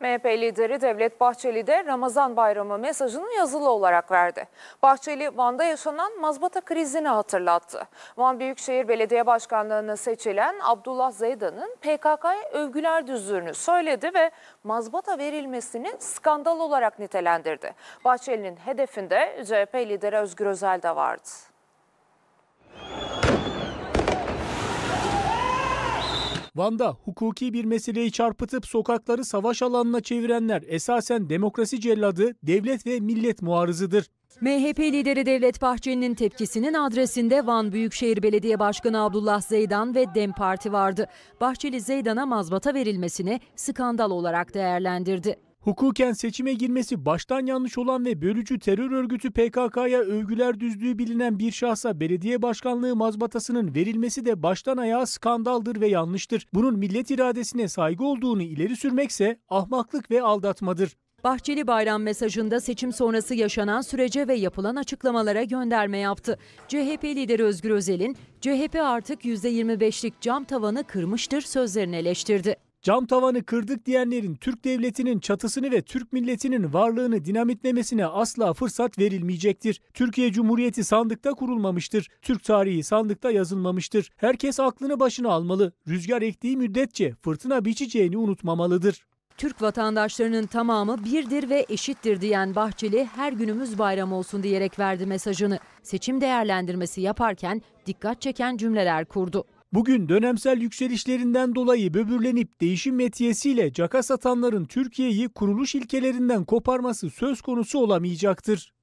MHP lideri Devlet Bahçeli de Ramazan bayramı mesajını yazılı olarak verdi. Bahçeli Van'da yaşanan mazbata krizini hatırlattı. Van Büyükşehir Belediye Başkanlığı'na seçilen Abdullah Zeydan'ın PKK'ya övgüler düzdüğünü söyledi ve mazbata verilmesini skandal olarak nitelendirdi. Bahçeli'nin hedefinde CHP lideri Özgür Özel de vardı. Van'da hukuki bir meseleyi çarpıtıp sokakları savaş alanına çevirenler esasen demokrasi celladı, devlet ve millet muarızıdır. MHP lideri Devlet Bahçeli'nin tepkisinin adresinde Van Büyükşehir Belediye Başkanı Abdullah Zeydan ve DEM Parti vardı. Bahçeli Zeydan'a mazbata verilmesini skandal olarak değerlendirdi. Hukuken seçime girmesi baştan yanlış olan ve bölücü terör örgütü PKK'ya övgüler düzdüğü bilinen bir şahsa belediye başkanlığı mazbatasının verilmesi de baştan ayağa skandaldır ve yanlıştır. Bunun millet iradesine saygı olduğunu ileri sürmekse ahmaklık ve aldatmadır. Bahçeli bayram mesajında seçim sonrası yaşanan sürece ve yapılan açıklamalara gönderme yaptı. CHP lideri Özgür Özel'in CHP artık %25'lik cam tavanı kırmıştır sözlerini eleştirdi. Cam tavanı kırdık diyenlerin Türk devletinin çatısını ve Türk milletinin varlığını dinamitlemesine asla fırsat verilmeyecektir. Türkiye Cumhuriyeti sandıkta kurulmamıştır. Türk tarihi sandıkta yazılmamıştır. Herkes aklını başına almalı. Rüzgar ektiği müddetçe fırtına biçeceğini unutmamalıdır. Türk vatandaşlarının tamamı birdir ve eşittir diyen Bahçeli her günümüz bayram olsun diyerek verdi mesajını. Seçim değerlendirmesi yaparken dikkat çeken cümleler kurdu. Bugün dönemsel yükselişlerinden dolayı böbürlenip değişim metiyesiyle caka satanların Türkiye'yi kuruluş ilkelerinden koparması söz konusu olamayacaktır.